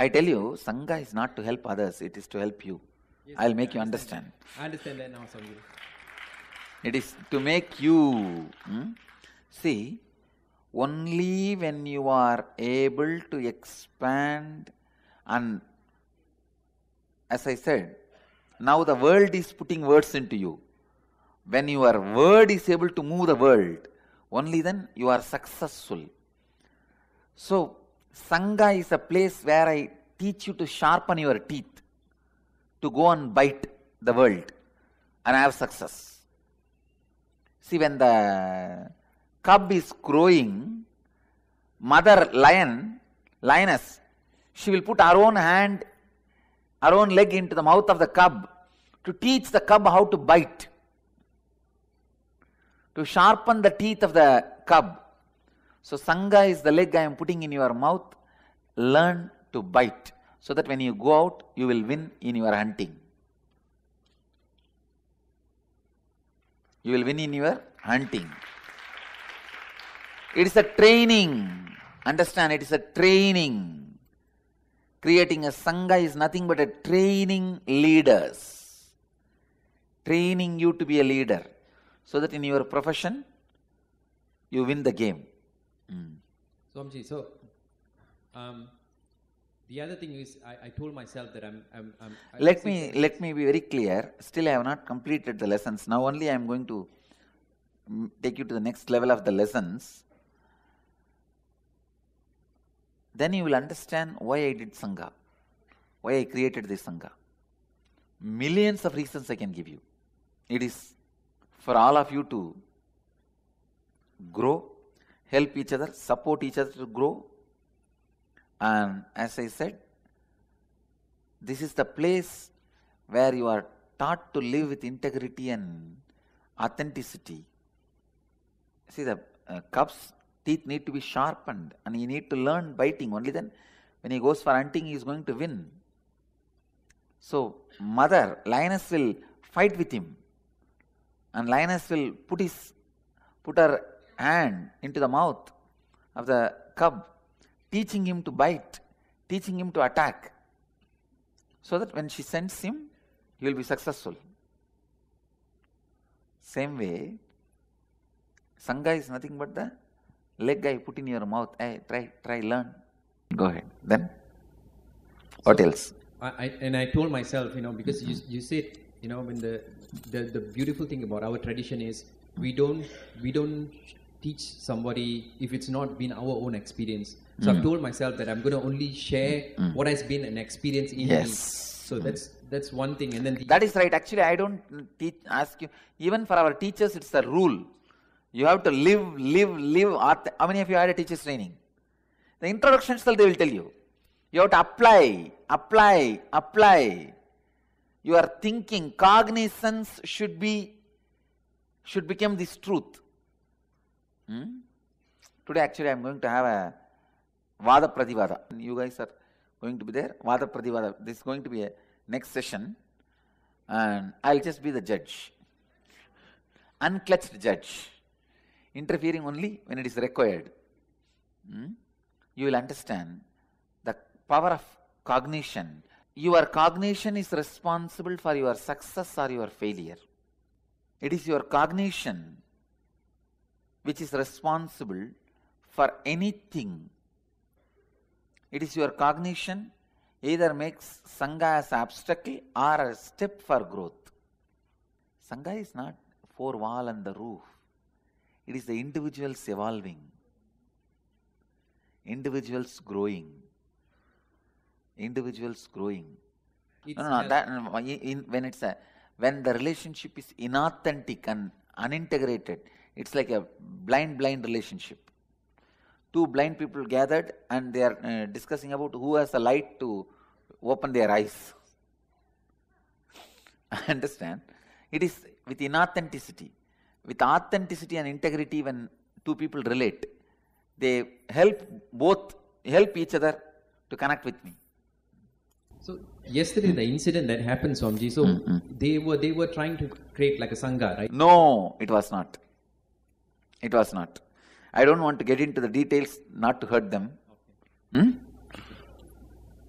I tell you, Sangha is not to help others, it is to help you. Yes, I'll make I you understand. I understand that now, Sangha. It is to make you. Hmm? See, only when you are able to expand, and as I said, now the world is putting words into you. When your word is able to move the world, only then you are successful. So, Sangha is a place where I teach you to sharpen your teeth, to go and bite the world and have success. See, when the cub is crowing, mother lion, lioness, she will put her own hand, her own leg into the mouth of the cub to teach the cub how to bite, to sharpen the teeth of the cub. So, Sangha is the leg I am putting in your mouth. Learn to bite so that when you go out, you will win in your hunting. You will win in your hunting. It is a training. Understand, it is a training. Creating a Sangha is nothing but a training leaders. Training you to be a leader so that in your profession you win the game. Mm. Swamiji, so um, the other thing is, I, I told myself that I'm. I'm, I'm let me let me be very clear. Still, I have not completed the lessons. Now only I am going to take you to the next level of the lessons. Then you will understand why I did sangha, why I created this sangha. Millions of reasons I can give you. It is for all of you to grow, help each other, support each other to grow, and as I said, this is the place where you are taught to live with integrity and authenticity. See, the uh, cub's teeth need to be sharpened and he need to learn biting. Only then, when he goes for hunting, he is going to win. So, mother, lioness will fight with him. And lioness will put, his, put her hand into the mouth of the cub teaching him to bite, teaching him to attack, so that when she sends him, he will be successful. Same way, Sangha is nothing but the leg I put in your mouth. Hey, try, try, learn. Go ahead. Then, what so, else? I, and I told myself, you know, because mm-hmm. you, you said, you know, when the, the, the beautiful thing about our tradition is we don't, we don't teach somebody if it's not been our own experience. So mm. I've told myself that I'm going to only share mm. what has been an experience in yes. me. So mm. that's that's one thing. And then the that is right. Actually, I don't teach, ask you. Even for our teachers, it's a rule. You have to live, live, live. How many of you had a teacher's training? The introduction itself, they will tell you. You have to apply, apply, apply. Your thinking, cognizance should be, should become this truth. Hmm? Today, actually, I am going to have a Vada Pradivada. You guys are going to be there. Vada Pradivada. This is going to be a next session, and I'll just be the judge. Unclutched judge. Interfering only when it is required. Hmm? You will understand the power of cognition. Your cognition is responsible for your success or your failure. It is your cognition which is responsible for anything. It is your cognition either makes Sangha as obstacle or a step for growth. Sangha is not four wall and the roof. It is the individuals evolving, individuals growing, individuals growing. It's no, no, no, that, in, when it's a, when the relationship is inauthentic and unintegrated, it's like a blind-blind relationship. Two blind people gathered and they are uh, discussing about who has the light to open their eyes. Understand? It is with inauthenticity. With authenticity and integrity when two people relate, they help both, help each other to connect with me. So yesterday, the incident that happened, Swamiji. So mm-hmm. they were they were trying to create like a sangha, right? No, it was not. It was not. I don't want to get into the details, not to hurt them. Okay. Hmm?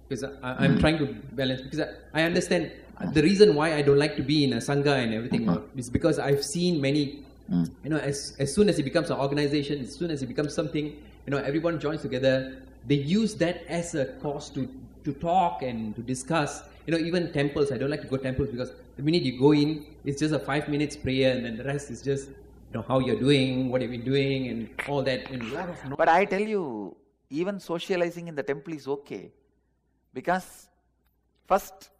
Because I, am hmm. trying to balance. Because I, I, understand the reason why I don't like to be in a sangha and everything hmm is because I've seen many. Hmm. You know, as as soon as it becomes an organization, as soon as it becomes something, you know, everyone joins together. They use that as a cause to to talk and to discuss. You know, even temples. I don't like to go temples because the minute you go in, it's just a five minutes prayer, and then the rest is just you know, how you're doing, what have you doing, and all that. And But I tell you, even socializing in the temple is okay. Because first,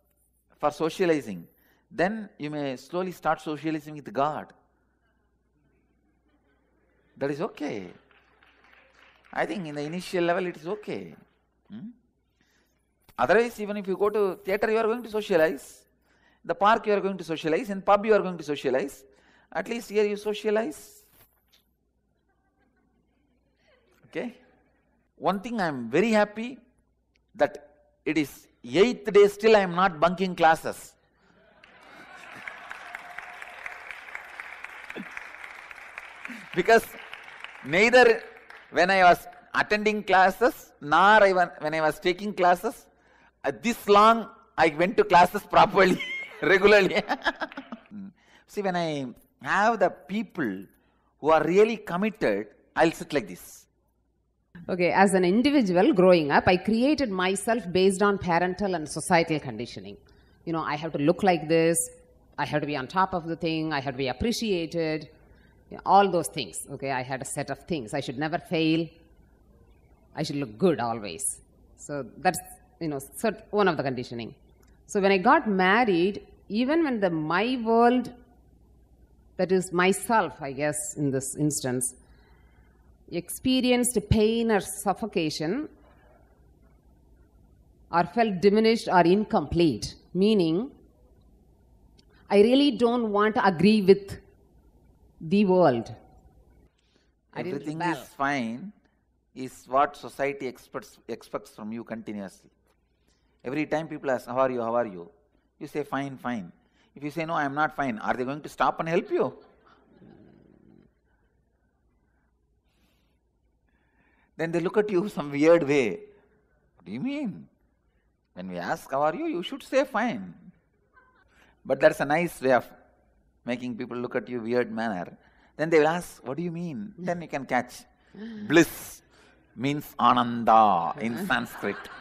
for socializing, then you may slowly start socializing with God. That is okay. I think in the initial level it is okay. Hmm? Otherwise, even if you go to theater, you are going to socialize. the park, you are going to socialize. In pub, you are going to socialize. At least here you socialize. Okay? One thing I am very happy that it is eighth day, still I am not bunking classes. because neither when I was attending classes nor even when I was taking classes, uh, this long I went to classes properly, regularly. See, when I have the people who are really committed, I'll sit like this. Okay, as an individual growing up, I created myself based on parental and societal conditioning. You know, I have to look like this, I have to be on top of the thing, I have to be appreciated, you know, all those things. Okay, I had a set of things. I should never fail, I should look good always. So that's, you know, one of the conditioning. So when I got married, even when the my world that is myself, I guess, in this instance, experienced pain or suffocation or felt diminished or incomplete, meaning I really don't want to agree with the world. Everything is fine is what society expects, expects from you continuously. Every time people ask, How are you? How are you? You say, Fine, fine. If you say, No, I am not fine, are they going to stop and help you? Then they look at you some weird way. What do you mean? When we ask, How are you? you should say, Fine. But that's a nice way of making people look at you weird manner. Then they will ask, What do you mean? Then you can catch. Bliss means ananda in Sanskrit.